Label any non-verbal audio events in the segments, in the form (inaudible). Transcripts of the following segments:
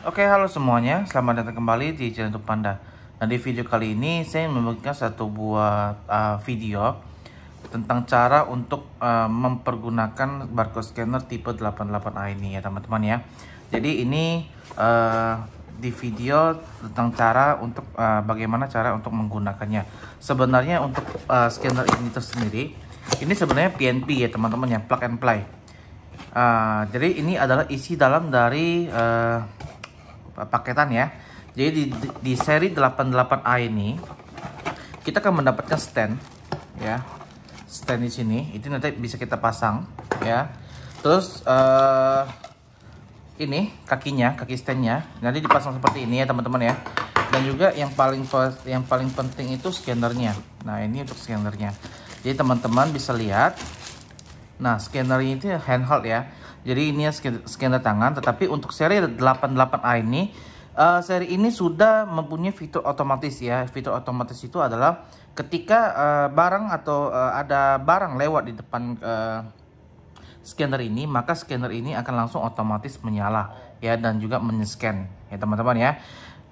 Oke, halo semuanya. Selamat datang kembali di channel Tuk Panda. Nah, di video kali ini saya membagikan satu buah ah, uh, video tentang cara untuk uh, mempergunakan barcode scanner tipe 88A ini ya, teman-teman ya. Jadi ini uh, di video tentang cara untuk uh, bagaimana cara untuk menggunakannya. Sebenarnya untuk uh, scanner ini tersendiri, ini sebenarnya PNP ya, teman-teman ya, plug and play. Uh, jadi ini adalah isi dalam dari uh, Eh, paketan ya. Jadi di, di seri 88A ini kita akan mendapatkan stand ya. Stand di sini itu nanti bisa kita pasang ya. Terus uh, ini kakinya, kaki standnya nanti dipasang seperti ini ya teman-teman ya. Dan juga yang paling yang paling penting itu scannernya. Nah, ini untuk scannernya. Jadi teman-teman bisa lihat Nah, scanner ini itu handheld ya jadi ini ya scanner tangan, tetapi untuk seri 88A ini uh, seri ini sudah mempunyai fitur otomatis ya. Fitur otomatis itu adalah ketika uh, barang atau uh, ada barang lewat di depan uh, scanner ini, maka scanner ini akan langsung otomatis menyala ya dan juga menyescan ya teman-teman ya.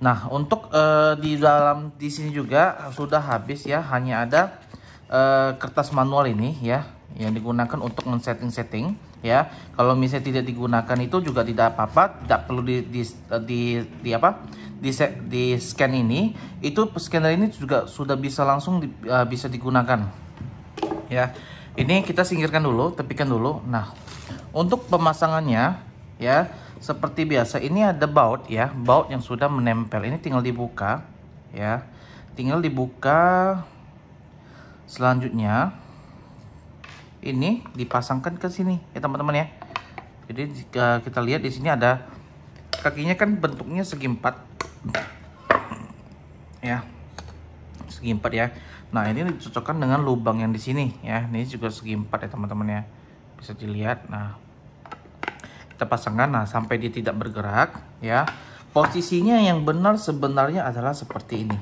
Nah, untuk uh, di dalam di sini juga sudah habis ya, hanya ada uh, kertas manual ini ya yang digunakan untuk men-setting setting. -setting ya kalau misalnya tidak digunakan itu juga tidak apa-apa tidak perlu di di, di, di apa di, di scan ini itu scanner ini juga sudah bisa langsung di, uh, bisa digunakan ya ini kita singkirkan dulu tepikan dulu nah untuk pemasangannya ya seperti biasa ini ada baut ya baut yang sudah menempel ini tinggal dibuka ya tinggal dibuka selanjutnya ini dipasangkan ke sini ya teman-teman ya jadi jika kita lihat di sini ada kakinya kan bentuknya segi empat ya segi empat ya nah ini dicocokkan dengan lubang yang di sini ya ini juga segi empat ya teman-teman ya bisa dilihat nah kita pasangkan nah sampai dia tidak bergerak ya posisinya yang benar sebenarnya adalah seperti ini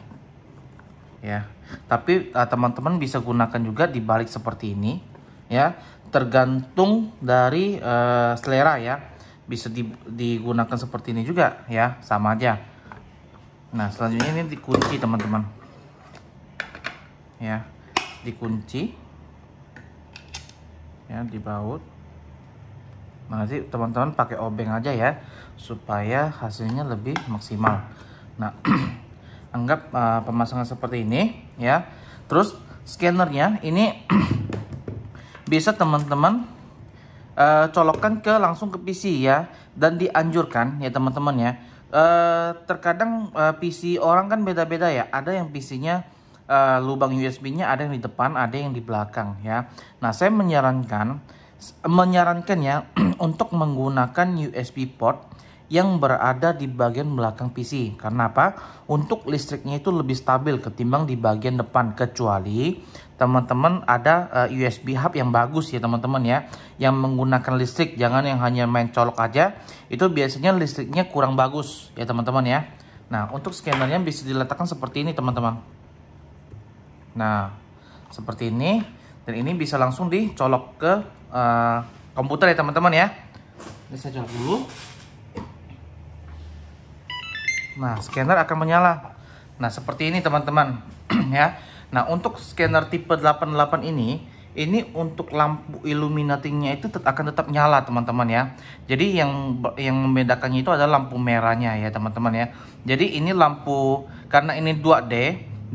ya tapi eh, teman-teman bisa gunakan juga dibalik seperti ini ya tergantung dari uh, selera ya bisa di, digunakan seperti ini juga ya sama aja nah selanjutnya ini dikunci teman-teman ya dikunci ya dibaut nah, nanti teman-teman pakai obeng aja ya supaya hasilnya lebih maksimal nah (clears throat) anggap uh, pemasangan seperti ini ya terus scannernya ini (clears throat) bisa teman-teman uh, colokkan ke langsung ke PC ya dan dianjurkan ya teman-teman ya uh, terkadang uh, eh, PC orang kan beda-beda ya ada yang PC-nya uh, lubang USB-nya ada yang di depan ada yang di belakang ya nah saya menyarankan menyarankan ya (clears throat) untuk menggunakan USB port yang berada di bagian belakang PC. Karena apa? Untuk listriknya itu lebih stabil ketimbang di bagian depan kecuali teman-teman ada uh, eh, USB hub yang bagus ya teman-teman ya yang menggunakan listrik jangan yang hanya main colok aja itu biasanya listriknya kurang bagus ya teman-teman ya nah untuk scannernya bisa diletakkan seperti ini teman-teman nah seperti ini dan ini bisa langsung dicolok ke uh, komputer ya teman-teman ya ini saya colok dulu Nah, scanner akan menyala. Nah, seperti ini teman-teman (clears throat) ya. Nah, untuk scanner tipe 88 ini, ini untuk lampu illuminatingnya itu tet akan tetap nyala teman-teman ya. Jadi yang yang membedakannya itu adalah lampu merahnya ya teman-teman ya. Jadi ini lampu karena ini 2D,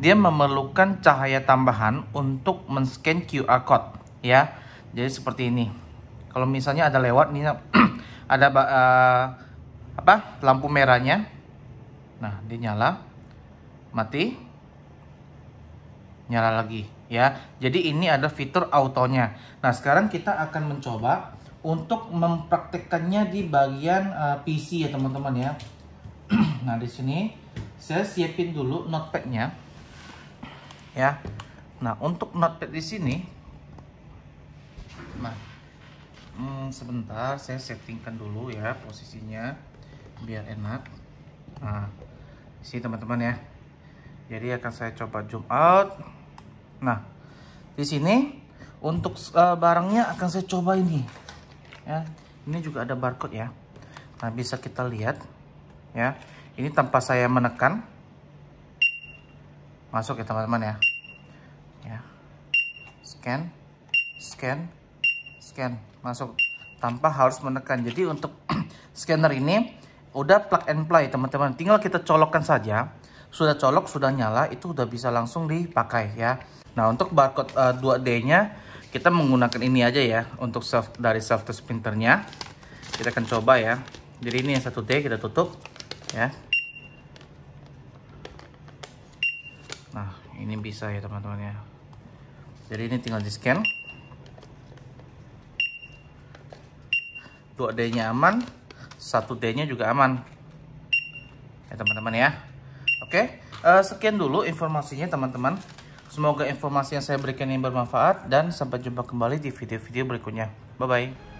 dia memerlukan cahaya tambahan untuk men-scan QR code ya. Jadi seperti ini. Kalau misalnya ada lewat nih (clears throat) ada uh, apa? lampu merahnya Nah, dia nyala, mati, nyala lagi ya. Jadi ini ada fitur autonya. Nah, sekarang kita akan mencoba untuk mempraktekkannya di bagian uh, eh, PC ya teman-teman ya. (clears throat) nah, di sini saya siapin dulu notepadnya Ya. Nah, untuk notepad di sini nah hmm, sebentar saya settingkan dulu ya posisinya biar enak. Nah, isi teman-teman ya jadi akan saya coba zoom out nah di sini untuk uh, barangnya akan saya coba ini ya ini juga ada barcode ya nah bisa kita lihat ya ini tanpa saya menekan masuk ya teman-teman ya ya scan scan scan masuk tanpa harus menekan jadi untuk (clears throat) scanner ini udah plug and play teman-teman tinggal kita colokkan saja sudah colok sudah nyala itu udah bisa langsung dipakai ya nah untuk barcode uh, eh, 2D nya kita menggunakan ini aja ya untuk self, dari self test printernya kita akan coba ya jadi ini yang 1D kita tutup ya nah ini bisa ya teman-teman ya jadi ini tinggal di scan 2D nya aman satu d nya juga aman. Ya teman-teman ya. Oke, uh, sekian dulu informasinya teman-teman. Semoga informasi yang saya berikan ini bermanfaat dan sampai jumpa kembali di video-video berikutnya. Bye-bye.